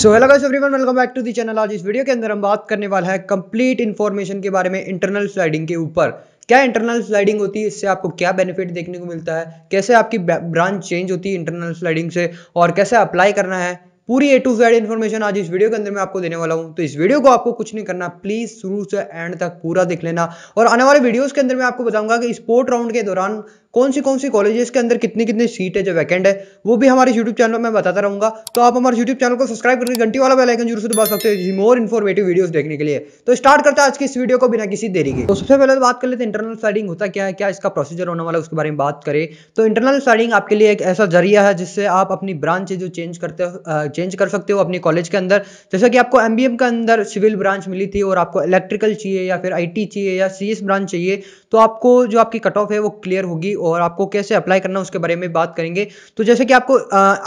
so hello guys everyone welcome back to the channel आज इस video के अंदर हम बात करने वाला है कंप्लीट इन्फॉर्मेशन के बारे में इंटरनल स्लाइडिंग के ऊपर क्या इंटरनल स्लाइडिंग होती है इससे आपको क्या बेनिफिट देखने को मिलता है कैसे आपकी ब्रांच चेंज होती है इंटरनल स्लाइडिंग से और कैसे अप्लाई करना है पूरी ए टू जेड इन्फॉर्मेशन आज इस वीडियो के अंदर मैं आपको देने वाला हूं तो इस वीडियो को आपको कुछ नहीं करना प्लीज शुरू से एंड तक पूरा देख लेना और आने वाले वीडियोस के अंदर मैं आपको बताऊंगा कि स्पोर्ट राउंड के दौरान कौन सी कौन सी कॉलेजेस के अंदर कितनी कितनी सीट है जो वैकेंट है वो भी हमारे यूट्यूब चैनल में बताता रहूंगा तो आप हमारे यूट्यूब चैनल को सब्सक्राइब करके घंटी वाला बेल आइकन जरूर से दबा सकते हैं मोर इन्फॉर्मेटिव वीडियोस देखने के लिए तो स्टार्ट करता है आज की इस वीडियो को बिना किसी देरी के तो सबसे पहले तो बात कर लेते इंटरनल स्लाइडिंग होता क्या है क्या इसका प्रोसीजर होने वाला है उसके बारे में बात करें तो इंटरनल स्लाइडिंग आपके लिए एक ऐसा जरिया है जिससे आप अपनी ब्रांच जो चेंज करते हो चेंज कर सकते हो अपने कॉलेज के अंदर जैसा कि आपको एम के अंदर सिविल ब्रांच मिली थी और आपको इलेक्ट्रिकल चाहिए या फिर आई चाहिए या सी ब्रांच चाहिए तो आपको जो आपकी कट ऑफ है वो क्लियर होगी और आपको कैसे अप्लाई करना उसके बारे में बात करेंगे तो जैसे कि आपको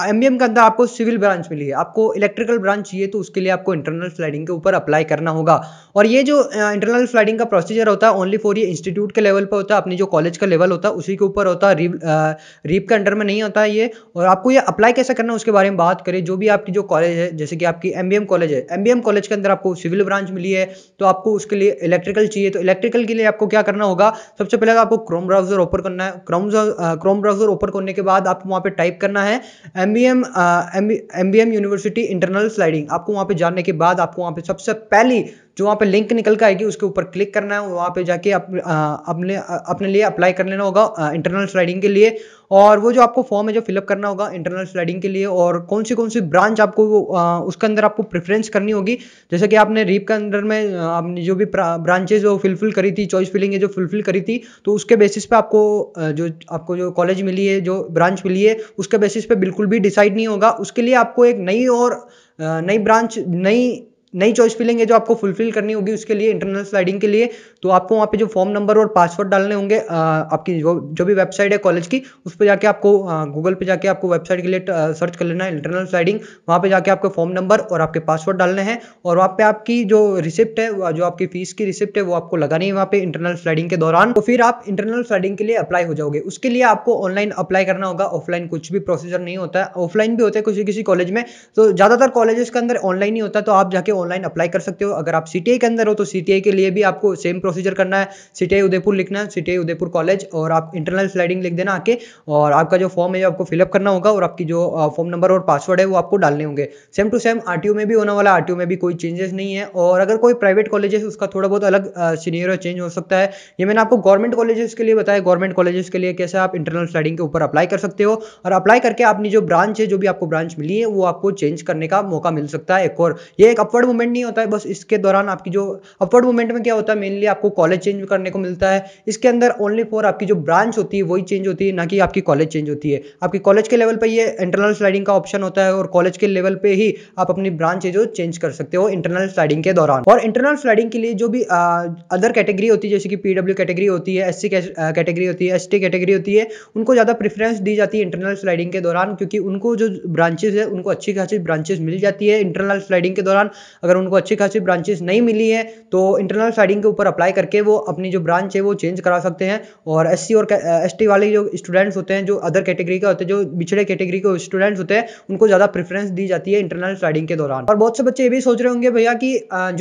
एम बी के अंदर आपको सिविल ब्रांच मिली है आपको इलेक्ट्रिकल ब्रांच चाहिए तो उसके लिए आपको इंटरनल स्लाइडिंग के ऊपर अप्लाई करना होगा और ये जो इंटरनल स्लाइडिंग का प्रोसीजर होता है ओनली फॉर ये इंस्टीट्यूट के लेवल पर होता है अपने जो कॉलेज का लेवल होता है उसी के ऊपर होता है रीप के अंडर में नहीं होता ये और आपको ये अप्लाई कैसे करना उसके बारे में बात करें जो भी आप आपकी जो कॉलेज है जैसे कि आपकी एम कॉलेज है एम कॉलेज के अंदर आपको सिविल ब्रांच मिली है तो आपको उसके लिए इलेक्ट्रिकल चाहिए तो इलेक्ट्रिकल के लिए आपको क्या करना होगा सबसे पहले आपको क्रोम ब्राउजर ओपन करना है क्रोम क्रोम ब्राउजर ओपन करने के बाद आपको वहाँ पर टाइप करना है M B M M B M university internal sliding आपको वहाँ पर जानने के बाद आपको वहाँ पर सबसे पहली जो वहाँ पे लिंक निकल कर आएगी उसके ऊपर क्लिक करना है वहाँ पे जाके अप, आ, अपने अपने लिए अप्लाई कर लेना होगा इंटरनल स्लाइडिंग के लिए और वो जो आपको फॉर्म है जो फिलअप करना होगा इंटरनल स्लाइडिंग के लिए और कौन सी कौन सी ब्रांच आपको आ, उसके अंदर आपको प्रेफरेंस करनी होगी जैसे कि आपने रीप के अंदर में आपने जो भी ब्रांचेज वो फुलफिल करी थी चॉइस फिलिंग है जो फुलफिल करी थी तो उसके बेसिस पे आपको जो आपको जो कॉलेज मिली है जो ब्रांच मिली है उसके बेसिस पे बिल्कुल भी डिसाइड नहीं होगा उसके लिए आपको एक नई और नई ब्रांच नई नई चॉइस फिलिंग है जो आपको फुलफिल करनी होगी उसके लिए इंटरनल स्लाइडिंग के लिए तो आपको वहाँ पे जो फॉर्म नंबर और पासवर्ड डालने होंगे आपकी जो जो भी वेबसाइट है कॉलेज की उस पर जाके आपको गूगल पे जाके आपको वेबसाइट के लिए सर्च कर लेना है इंटरनल स्लाइडिंग वहाँ पे जाके आपके फॉर्म नंबर और आपके पासवर्ड डालने हैं और वहाँ पे आपकी जो रिसिप्ट है जो आपकी फीस की रिसिप्ट है वो आपको लगानी है वहाँ पे इंटरनल स्लाइडिंग के दौरान तो फिर आप इंटरनल स्लाइडिंग के लिए अप्लाई हो जाओगे उसके लिए आपको ऑनलाइन अप्लाई करना होगा ऑफलाइन कुछ भी प्रोसीजर नहीं होता है ऑफलाइन भी होता है किसी किसी कॉलेज में तो ज़्यादातर कॉलेजेस के अंदर ऑनलाइन ही होता है तो आप जाके ऑनलाइन अप्लाई कर सकते हो अगर आप सी के अंदर हो तो सी के लिए भी आपको सेम प्रोसीजर करना है सी उदयपुर लिखना है सी उदयपुर कॉलेज और आप इंटरनल स्लाइडिंग लिख देना आके और आपका जो फॉर्म है आपको फिलअप करना होगा और आपकी जो फॉर्म नंबर और पासवर्ड है वो आपको डालने होंगे सेम टू सेम आर में भी होने वाला आर में भी कोई चेंजेस नहीं है और अगर कोई प्राइवेट कॉलेजेस उसका थोड़ा बहुत अलग सीनियर चेंज हो सकता है ये मैंने आपको गवर्नमेंट कॉलेजेस के लिए बताया गवर्नमेंट कॉलेजेस के लिए कैसे आप इंटरनल स्लाइडिंग के ऊपर अप्लाई कर सकते हो और अप्लाई करके अपनी जो ब्रांच है जो भी आपको ब्रांच मिली है वो आपको चेंज करने का मौका मिल सकता है एक और ये एक अपवर्ड मूवमेंट नहीं होता है बस इसके दौरान आपकी जो अपवर्ड मूवमेंट में क्या होता है मेनली आपको कॉलेज चेंज करने को मिलता है इसके अंदर ओनली फॉर आपकी जो ब्रांच होती है वही चेंज होती है ना कि आपकी कॉलेज चेंज होती है आपकी कॉलेज के लेवल पर ये इंटरनल स्लाइडिंग का ऑप्शन होता है और कॉलेज के लेवल पर ही आप अपनी ब्रांच है जो चेंज कर सकते हो इंटरनल स्लाइडिंग के दौरान और इंटरनल स्लाइडिंग के लिए जो भी अदर कैटेगरी होती है जैसे कि पीडब्ल्यू कैटेगरी होती है एससी कैटेगरी होती है एसटी कैटेगरी होती है उनको ज़्यादा प्रेफरेंस दी जाती है इंटरनल स्लाइडिंग के दौरान क्योंकि उनको जो ब्रांचेज है उनको अच्छी खासी ब्रांचेज मिल जाती है इंटरनल स्लाइडिंग के दौरान अगर उनको अच्छी खासी ब्रांचेस नहीं मिली है तो इंटरनल साइडिंग के ऊपर अप्लाई करके वो अपनी जो ब्रांच है वो चेंज करा सकते हैं और एस और एस वाले जो स्टूडेंट्स होते हैं जो अदर कैटेगरी के होते हैं जो पिछड़े कैटेगरी के स्टूडेंट्स होते हैं उनको ज़्यादा प्रेफरेंस दी जाती है इंटरनल साइडिंग के दौरान और बहुत से बच्चे ये भी सोच रहे होंगे भैया कि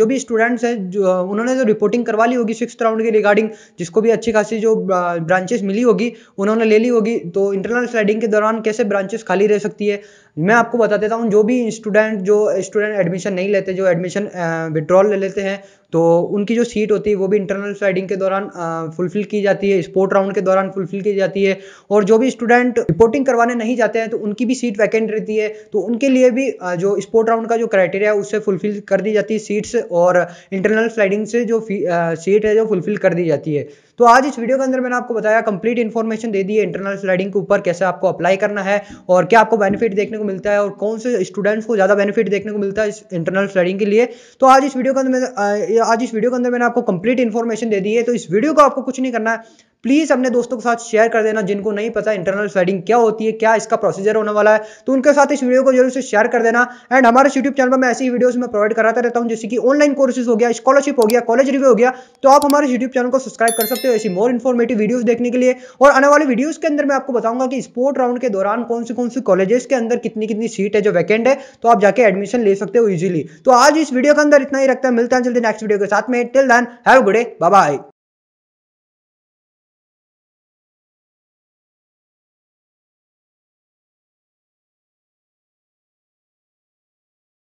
जो भी स्टूडेंट्स हैं जो उन्होंने जो तो रिपोर्टिंग करवा ली होगी सिक्स राउंड के रिगार्डिंग जिसको भी अच्छी खासी जो ब्रांचेस मिली होगी उन्होंने ले ली होगी तो इंटरनल स्लाइडिंग के दौरान कैसे ब्रांचेस खाली रह सकती है मैं आपको बता देता हूँ जो भी स्टूडेंट जो स्टूडेंट एडमिशन नहीं लेते जो एडमिशन विड्रॉल uh, ले लेते हैं तो उनकी जो सीट होती है वो भी इंटरनल स्लाइडिंग के दौरान फुलफिल की जाती है स्पोर्ट राउंड के दौरान फुलफिल की जाती है और जो भी स्टूडेंट रिपोर्टिंग करवाने नहीं जाते हैं तो उनकी भी सीट वैकेंट रहती है तो उनके लिए भी जो स्पोर्ट राउंड का जो क्राइटेरिया है उससे फुलफिल कर दी जाती है सीट्स और इंटरनल स्लाइडिंग से जो सीट है जो फुलफिल कर दी जाती है तो आज इस वीडियो के अंदर मैंने आपको बताया कंप्लीट इन्फॉर्मेशन दे दी है इंटरनल स्लाइडिंग के ऊपर कैसे आपको अप्लाई करना है और क्या आपको बेनिफिट देखने को मिलता है और कौन से स्टूडेंट्स को ज़्यादा बेनिफिट देखने को मिलता है इस इंटरनल स्लाइडिंग के लिए तो आज इस वीडियो के अंदर मैं आज इस वीडियो के अंदर मैंने आपको कंप्लीट इन्फॉर्मेशन दे दी है तो इस वीडियो को आपको कुछ नहीं करना है प्लीज़ अपने दोस्तों के साथ शेयर कर देना जिनको नहीं पता इंटरनल फ्लडिंग क्या होती है क्या इसका प्रोसीजर होने वाला है तो उनके साथ इस वीडियो को जरूर से शेयर कर देना एंड हमारे यूट्यूब चैनल पर मैं ऐसी वीडियोस में प्रोवाइड कराता रहता हूँ जैसे कि ऑनलाइन कोर्सेज हो गया स्कॉलरशिप हो गया कॉलेज रिव्यू हो गया तो आप हमारे यूट्यूब चैनल को सब्सक्राइब कर सकते हो ऐसी मोर इन्फॉर्मेटिव वीडियोज देखने के लिए और आने वाले वीडियोज के अंदर मैं आपको बताऊंगा कि स्पोर्ट राउंड के दौरान कौन से कौन से कॉलेजेस के अंदर कितनी कितनी सीट है जो वैकेंट है तो आप जाके एडमिशन ले सकते हो इजीली तो आज इस वीडियो के अंदर इतना ही रखता है मिलता है जल्दी नेक्स्ट वीडियो के साथ में टिल देन हैव गुडे बाय